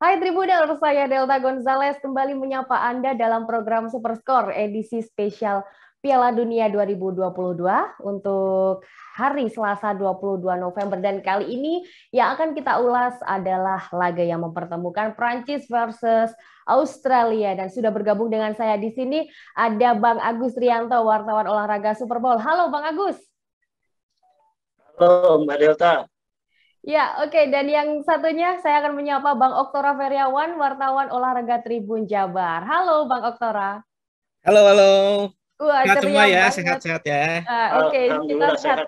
Hai Tribuners, saya Delta Gonzales kembali menyapa Anda dalam program Superscore edisi spesial Piala Dunia 2022 untuk hari Selasa 22 November dan kali ini yang akan kita ulas adalah laga yang mempertemukan Prancis versus Australia dan sudah bergabung dengan saya di sini ada Bang Agus Rianto wartawan olahraga Super Bowl. Halo Bang Agus. Halo Mbak Delta. Ya, oke. Okay. Dan yang satunya saya akan menyapa Bang Oktora Feriawan, wartawan olahraga Tribun Jabar. Halo Bang Oktora. Halo, halo. Wah, sehat semua ya, sehat-sehat ya. Nah, oke, okay. kita sehat.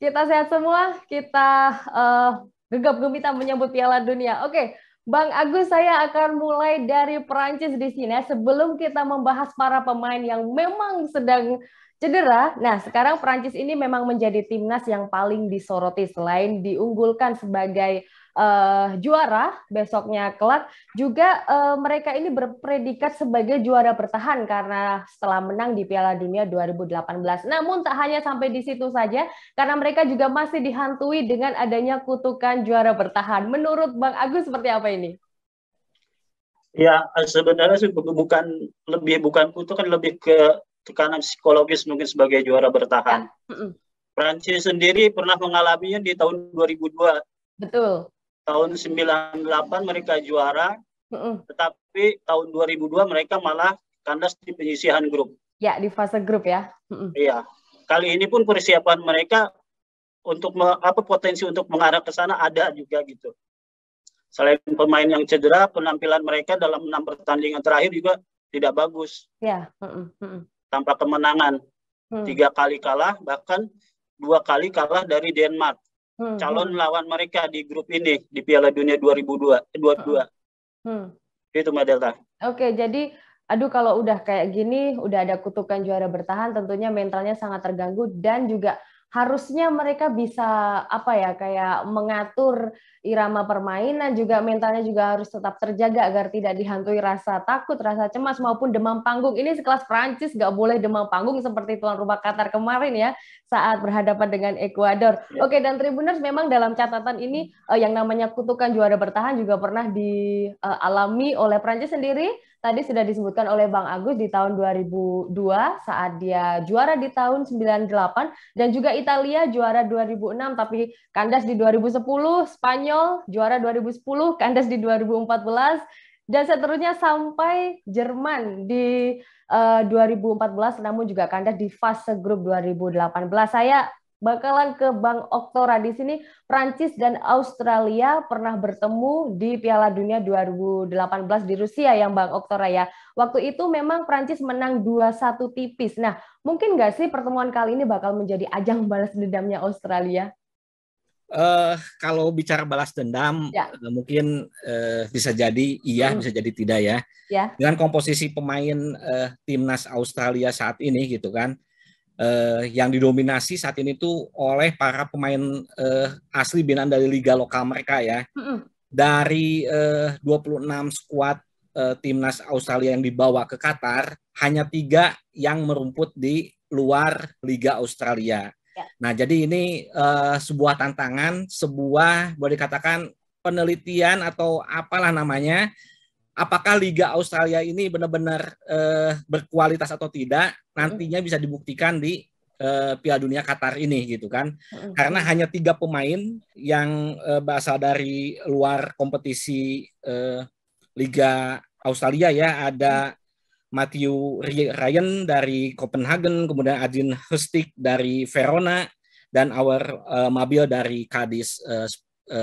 Kita sehat semua, kita uh, eh, gegap gempita menyambut Piala Dunia. Oke, okay. Bang Agus, saya akan mulai dari Perancis di sini. Sebelum kita membahas para pemain yang memang sedang Cedera, nah sekarang Perancis ini memang menjadi timnas yang paling disoroti selain diunggulkan sebagai uh, juara besoknya kelak, juga uh, mereka ini berpredikat sebagai juara bertahan karena setelah menang di Piala Dunia 2018. Namun tak hanya sampai di situ saja, karena mereka juga masih dihantui dengan adanya kutukan juara bertahan. Menurut Bang Agus seperti apa ini? Ya sebenarnya sih bukan lebih bukan kutukan lebih ke tekanan psikologis mungkin sebagai juara bertahan. Ya. Prancis sendiri pernah mengalaminya di tahun 2002. Betul. Tahun 98 mereka juara, mm tetapi tahun 2002 mereka malah kandas di penyisihan grup. Ya, di fase grup ya. Iya. Kali ini pun persiapan mereka untuk apa potensi untuk mengarah ke sana ada juga gitu. Selain pemain yang cedera, penampilan mereka dalam enam pertandingan terakhir juga tidak bagus. Ya. Mm -mm tanpa kemenangan. Hmm. Tiga kali kalah, bahkan dua kali kalah dari Denmark. Hmm. Calon hmm. lawan mereka di grup ini di Piala Dunia 2022. Hmm. Itu Mbak Delta. Oke, jadi aduh kalau udah kayak gini, udah ada kutukan juara bertahan, tentunya mentalnya sangat terganggu dan juga harusnya mereka bisa apa ya kayak mengatur irama permainan juga mentalnya juga harus tetap terjaga agar tidak dihantui rasa takut, rasa cemas maupun demam panggung. Ini sekelas Prancis nggak boleh demam panggung seperti tuan rumah Qatar kemarin ya saat berhadapan dengan Ekuador. Iya. Oke dan Tribuners memang dalam catatan ini eh, yang namanya kutukan juara bertahan juga pernah dialami eh, oleh Prancis sendiri Tadi sudah disebutkan oleh Bang Agus di tahun 2002 saat dia juara di tahun 98 dan juga Italia juara 2006 tapi kandas di 2010, Spanyol juara 2010, kandas di 2014 dan seterusnya sampai Jerman di uh, eh, 2014 namun juga kandas di fase grup 2018. Saya bakalan ke Bang Oktora di sini Prancis dan Australia pernah bertemu di Piala Dunia 2018 di Rusia yang Bang Oktora ya. Waktu itu memang Prancis menang 2-1 tipis. Nah, mungkin nggak sih pertemuan kali ini bakal menjadi ajang balas dendamnya Australia? Uh, kalau bicara balas dendam, ya. Eh, mungkin uh, bisa jadi iya, hmm. bisa jadi tidak ya. ya. Dengan komposisi pemain uh, timnas Australia saat ini gitu kan, uh, yang didominasi saat ini tuh oleh para pemain uh, asli binaan dari liga lokal mereka ya. Dari eh, uh, 26 skuad uh, timnas Australia yang dibawa ke Qatar, hanya tiga yang merumput di luar liga Australia. Ya. Nah, jadi ini uh, sebuah tantangan, sebuah boleh dikatakan penelitian atau apalah namanya apakah Liga Australia ini benar-benar uh, berkualitas atau tidak nantinya bisa dibuktikan di uh, Piala Dunia Qatar ini gitu kan karena hanya tiga pemain yang uh, berasal dari luar kompetisi uh, Liga Australia ya ada Matthew Ryan dari Copenhagen, kemudian Adin Hustik dari Verona, dan Our uh, Mabil dari Cadiz uh,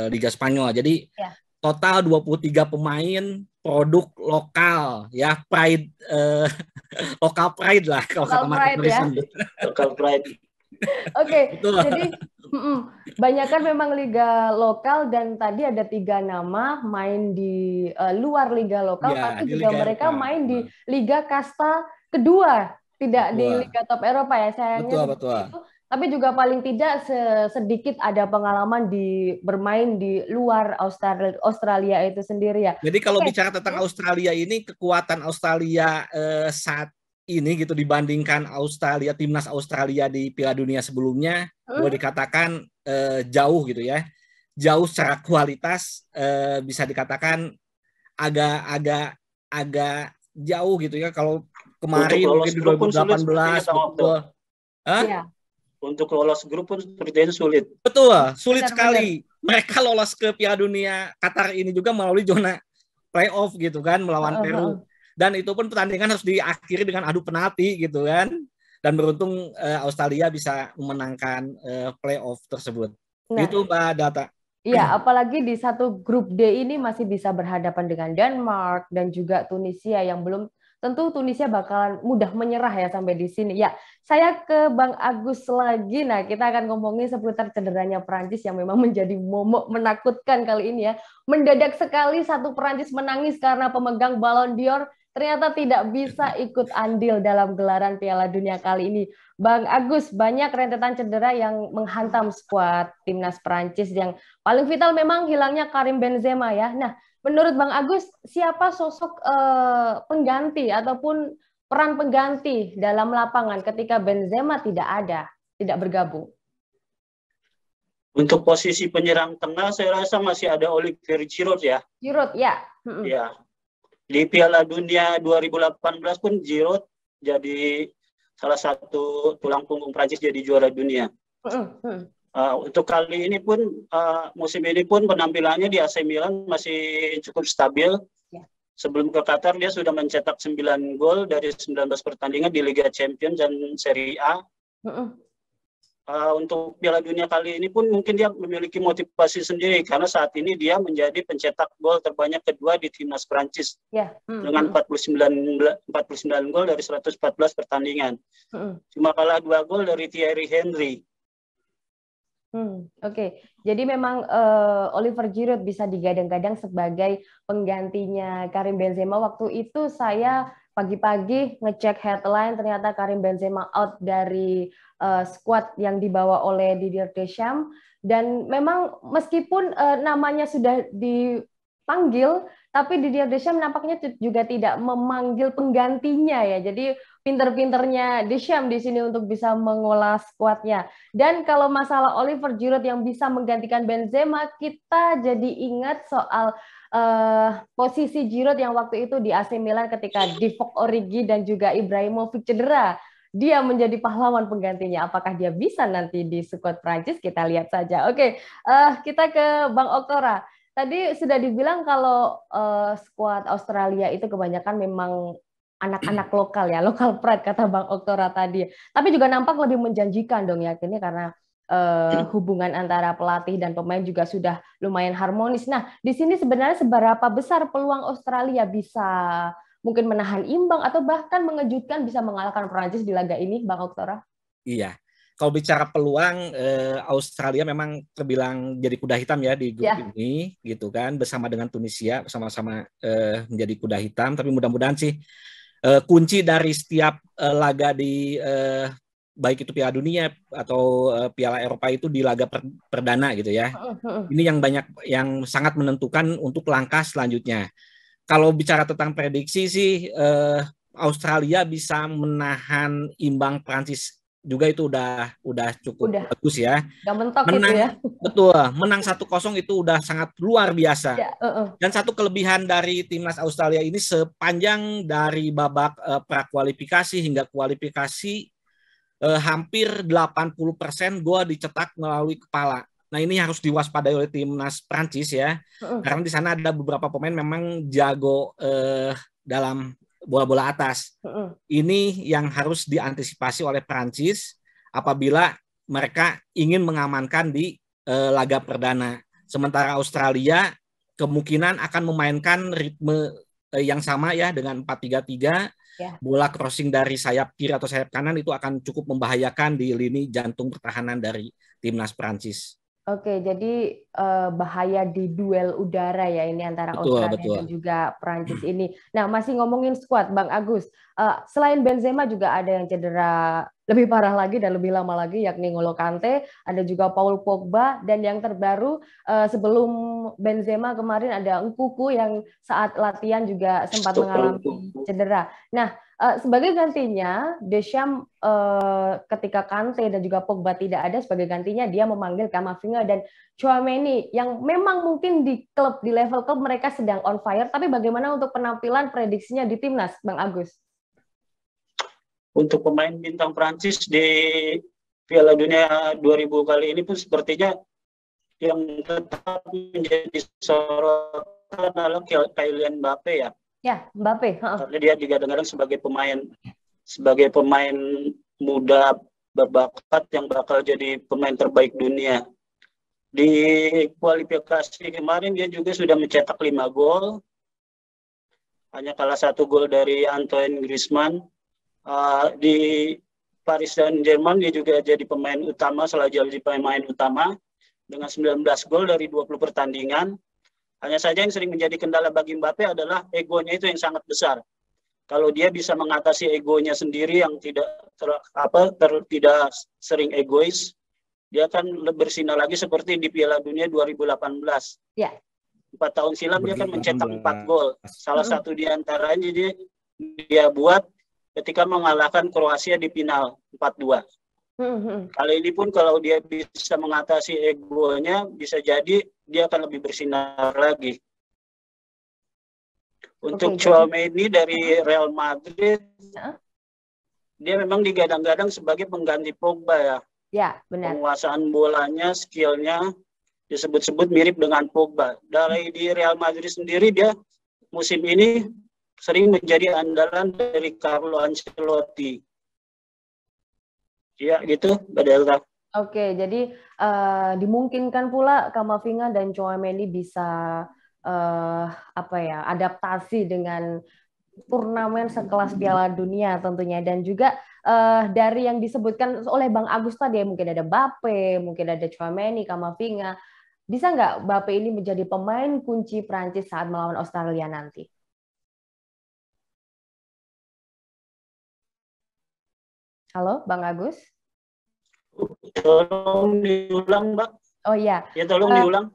Liga Spanyol. Jadi yeah total 23 pemain produk lokal ya pride eh, lokal pride lah kalau kata pride ya. lokal pride Oke, okay, jadi mm, banyak kan memang liga lokal dan tadi ada tiga nama main di uh, luar liga lokal, ya, tapi juga liga mereka Eropa. main di liga kasta kedua, tidak betul. di liga top Eropa ya sayangnya. Betul, betul. Itu tapi juga paling tidak sedikit ada pengalaman di bermain di luar Australia, Australia itu sendiri ya. Jadi kalau okay. bicara tentang Australia ini kekuatan Australia eh, saat ini gitu dibandingkan Australia timnas Australia di Piala Dunia sebelumnya, hmm. boleh dikatakan eh, jauh gitu ya, jauh secara kualitas eh, bisa dikatakan agak-agak agak jauh gitu ya kalau kemarin mungkin 2018 betul. Hah? Iya untuk lolos grup pun seperti itu sulit. Betul, ah. sulit benar, sekali. Benar. Mereka lolos ke Piala Dunia Qatar ini juga melalui zona playoff gitu kan melawan oh, Peru. Oh. Dan itu pun pertandingan harus diakhiri dengan adu penalti gitu kan. Dan beruntung uh, Australia bisa memenangkan uh, playoff tersebut. Nah, itu Mbak Data. Iya, apalagi di satu grup D ini masih bisa berhadapan dengan Denmark dan juga Tunisia yang belum tentu Tunisia bakalan mudah menyerah ya sampai di sini. Ya, saya ke Bang Agus lagi. Nah, kita akan ngomongin seputar cederanya Perancis yang memang menjadi momok menakutkan kali ini ya. Mendadak sekali satu Perancis menangis karena pemegang Ballon d'Or ternyata tidak bisa ikut andil dalam gelaran Piala Dunia kali ini. Bang Agus, banyak rentetan cedera yang menghantam skuad timnas Perancis yang paling vital memang hilangnya Karim Benzema ya. Nah, Menurut Bang Agus, siapa sosok uh, pengganti ataupun peran pengganti dalam lapangan ketika Benzema tidak ada, tidak bergabung? Untuk posisi penyerang tengah, saya rasa masih ada Olivier Giroud ya. Giroud, ya. mm Ya. Di Piala Dunia 2018 pun Giroud jadi salah satu tulang punggung Prancis jadi juara dunia. Uh, untuk kali ini pun uh, musim ini pun penampilannya di AC Milan masih cukup stabil. Ya. Sebelum ke Qatar dia sudah mencetak 9 gol dari 19 pertandingan di Liga Champions dan Serie A. Uh, -uh. uh untuk Piala Dunia kali ini pun mungkin dia memiliki motivasi sendiri karena saat ini dia menjadi pencetak gol terbanyak kedua di timnas Prancis ya. uh -uh. dengan 49 49 gol dari 114 pertandingan. Cuma kalah dua gol dari Thierry Henry. Hmm, Oke, okay. jadi memang uh, Oliver Giroud bisa digadang-gadang sebagai penggantinya Karim Benzema. Waktu itu saya pagi-pagi ngecek headline, ternyata Karim Benzema out dari uh, squad yang dibawa oleh Didier Deschamps. Dan memang meskipun uh, namanya sudah di panggil, tapi di Desha nampaknya juga tidak memanggil penggantinya ya. Jadi pinter-pinternya Desham di sini untuk bisa mengolah skuadnya. Dan kalau masalah Oliver Giroud yang bisa menggantikan Benzema, kita jadi ingat soal uh, posisi Giroud yang waktu itu di AC Milan ketika Divock Origi dan juga Ibrahimovic cedera. Dia menjadi pahlawan penggantinya. Apakah dia bisa nanti di skuad Prancis? Kita lihat saja. Oke, okay. uh, eh, kita ke Bang Oktora tadi sudah dibilang kalau uh, squad Australia itu kebanyakan memang anak-anak lokal ya, lokal pride kata Bang Oktora tadi. Tapi juga nampak lebih menjanjikan dong ya ini karena uh, hubungan antara pelatih dan pemain juga sudah lumayan harmonis. Nah, di sini sebenarnya seberapa besar peluang Australia bisa mungkin menahan imbang atau bahkan mengejutkan bisa mengalahkan Prancis di laga ini, Bang Oktora? Iya, kalau bicara peluang eh, Australia memang terbilang jadi kuda hitam ya di grup yeah. ini gitu kan bersama dengan Tunisia sama-sama eh, menjadi kuda hitam tapi mudah-mudahan sih eh, kunci dari setiap eh, laga di eh, baik itu Piala Dunia atau eh, Piala Eropa itu di laga per, perdana gitu ya. Ini yang banyak yang sangat menentukan untuk langkah selanjutnya. Kalau bicara tentang prediksi sih eh, Australia bisa menahan imbang Prancis juga itu udah udah cukup udah. bagus ya. Udah mentok menang, gitu ya. Betul, menang satu kosong itu udah sangat luar biasa. Ya, uh -uh. Dan satu kelebihan dari timnas Australia ini sepanjang dari babak uh, prakualifikasi hingga kualifikasi uh, hampir 80% gue dicetak melalui kepala. Nah, ini harus diwaspadai oleh timnas Prancis ya. Uh -uh. Karena di sana ada beberapa pemain memang jago uh, dalam bola-bola atas. Ini yang harus diantisipasi oleh Prancis apabila mereka ingin mengamankan di uh, laga perdana. Sementara Australia kemungkinan akan memainkan ritme uh, yang sama ya dengan 4-3-3. Yeah. Bola crossing dari sayap kiri atau sayap kanan itu akan cukup membahayakan di lini jantung pertahanan dari timnas Prancis. Oke, jadi eh, bahaya di duel udara ya ini antara betul, Australia betul. dan juga Perancis ini. Nah, masih ngomongin squad, Bang Agus. Eh, selain Benzema juga ada yang cedera lebih parah lagi dan lebih lama lagi yakni Ngolo Kante, ada juga Paul Pogba dan yang terbaru eh, sebelum Benzema kemarin ada Nkuku yang saat latihan juga sempat mengalami cedera. Nah, eh, sebagai gantinya Deschamps eh, ketika Kante dan juga Pogba tidak ada sebagai gantinya dia memanggil Kamavinga dan Chouameni yang memang mungkin di klub di level klub mereka sedang on fire tapi bagaimana untuk penampilan prediksinya di timnas Bang Agus? untuk pemain bintang Prancis di Piala Dunia 2000 kali ini pun sepertinya yang tetap menjadi sorotan adalah Kylian Mbappe ya. Ya, Mbappe. Karena dia juga dengar sebagai pemain sebagai pemain muda berbakat yang bakal jadi pemain terbaik dunia. Di kualifikasi kemarin dia juga sudah mencetak 5 gol. Hanya kalah satu gol dari Antoine Griezmann uh, di Paris dan Jerman dia juga jadi pemain utama selalu jadi pemain utama dengan 19 gol dari 20 pertandingan. Hanya saja yang sering menjadi kendala bagi Mbappe adalah egonya itu yang sangat besar. Kalau dia bisa mengatasi egonya sendiri yang tidak ter, apa ter, tidak sering egois, dia akan bersinar lagi seperti di Piala Dunia 2018. Ya. Empat tahun silam dia akan mencetak empat gol. Salah hmm. satu di antaranya dia dia buat ketika mengalahkan Kroasia di final 4-2. Hmm, hmm. Kali ini pun kalau dia bisa mengatasi egonya, bisa jadi dia akan lebih bersinar lagi. Untuk okay, Chouameni dari hmm. Real Madrid, dia memang digadang-gadang sebagai pengganti Pogba ya. Ya, benar. Penguasaan bolanya, skillnya disebut-sebut mirip dengan Pogba. Dari hmm. di Real Madrid sendiri dia musim ini sering menjadi andalan dari Carlo Ancelotti. Ya, gitu, Mbak Delta. Oke, jadi uh, dimungkinkan pula Kamavinga dan Chouameni bisa uh, apa ya, adaptasi dengan turnamen sekelas Piala Dunia tentunya dan juga uh, dari yang disebutkan oleh Bang Agus tadi mungkin ada Bape, mungkin ada Chouameni, Kamavinga. Bisa nggak Bape ini menjadi pemain kunci Prancis saat melawan Australia nanti? Halo, Bang Agus? Tolong diulang, Mbak. Oh iya. Ya tolong uh, diulang.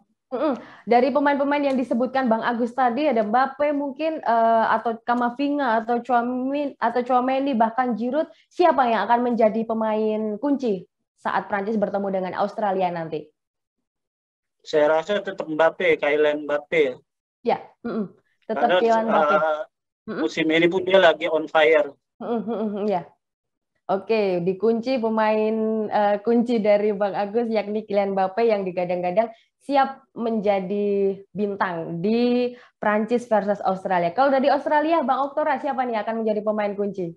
Dari pemain-pemain yang disebutkan Bang Agus tadi ada Mbappe mungkin uh, atau Kamavinga atau Chouameni atau Chouameni bahkan Giroud siapa yang akan menjadi pemain kunci saat Prancis bertemu dengan Australia nanti? Saya rasa tetap Mbappe, Kylian Mbappe. Ya, mm -mm. tetap Kylian Mbappe. Uh, Musim ini pun dia lagi on fire. Mm -mm. Ya, Oke, dikunci pemain uh, kunci dari Bang Agus yakni Kylian Mbappe yang digadang-gadang siap menjadi bintang di Prancis versus Australia. Kalau dari Australia, Bang Oktora siapa nih akan menjadi pemain kunci?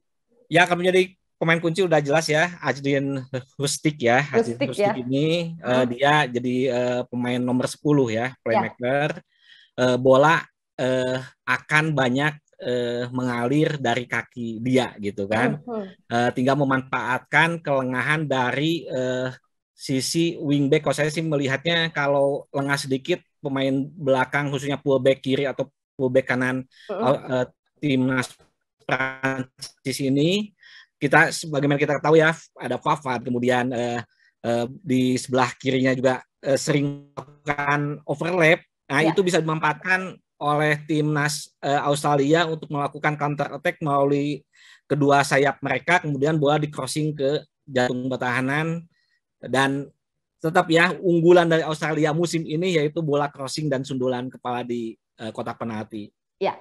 Ya, akan menjadi pemain kunci udah jelas ya, Adrian Rustik ya. Rustik Hustik, Hustik ya? ini uh, dia jadi uh, pemain nomor 10 ya, ya, playmaker. Ya. Uh, bola uh, akan banyak eh, mengalir dari kaki dia gitu kan. uh tinggal memanfaatkan kelengahan dari eh, sisi wingback. Kalau saya sih melihatnya kalau lengah sedikit pemain belakang khususnya fullback kiri atau fullback kanan uh-huh. eh, timnas Prancis ini kita sebagaimana kita ketahui ya ada Pavard kemudian eh, eh, di sebelah kirinya juga eh, sering melakukan overlap. Nah, ya. itu bisa dimanfaatkan oleh timnas uh, Australia untuk melakukan counter attack melalui kedua sayap mereka kemudian bola di crossing ke jantung pertahanan dan tetap ya unggulan dari Australia musim ini yaitu bola crossing dan sundulan kepala di uh, kotak penalti. Ya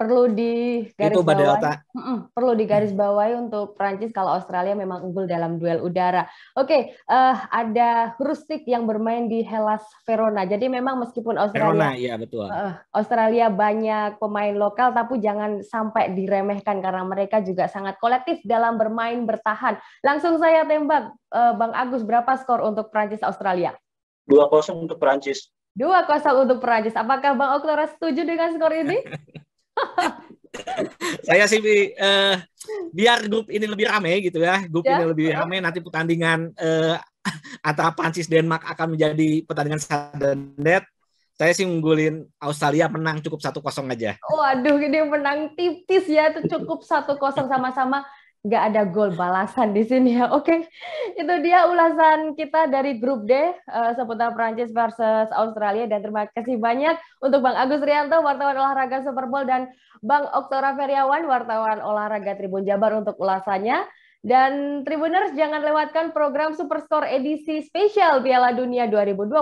perlu di garis itu bawahi, mm -mm, perlu digaris bawahi untuk Prancis kalau Australia memang unggul dalam duel udara. Oke, okay, uh, eh, ada Rusik yang bermain di Hellas Verona. Jadi memang meskipun Australia Verona, ya betul. Uh, Australia banyak pemain lokal tapi jangan sampai diremehkan karena mereka juga sangat kolektif dalam bermain bertahan. Langsung saya tembak uh, Bang Agus berapa skor untuk Prancis Australia? 2-0 untuk Prancis. 2-0 untuk Prancis. Apakah Bang Oktora setuju dengan skor ini? saya sih uh, biar grup ini lebih ramai gitu ya grup ya. ini lebih ramai nanti pertandingan uh, antara Prancis Denmark akan menjadi pertandingan sudden death saya sih unggulin Australia menang cukup satu kosong aja. Waduh, oh, menang tipis ya, itu cukup satu kosong sama-sama nggak ada gol balasan di sini ya. Oke, okay. itu dia ulasan kita dari grup D uh, seputar Prancis versus Australia dan terima kasih banyak untuk Bang Agus Rianto wartawan olahraga Super Bowl dan Bang Oktora Feriawan wartawan olahraga Tribun Jabar untuk ulasannya. Dan Tribuners jangan lewatkan program Superstore edisi spesial Piala Dunia 2022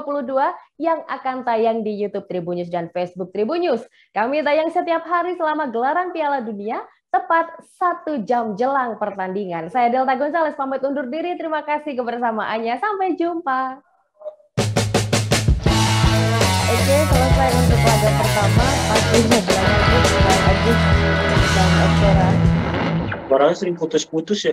yang akan tayang di YouTube Tribun News dan Facebook Tribun News. Kami tayang setiap hari selama gelaran Piala Dunia tepat satu jam jelang pertandingan. Saya Delta Gonzales pamit undur diri. Terima kasih kebersamaannya. Sampai jumpa. Oke, selesai untuk laga pertama. Pasti ngobrol Agus dan Eksora. Barangnya sering putus-putus ya.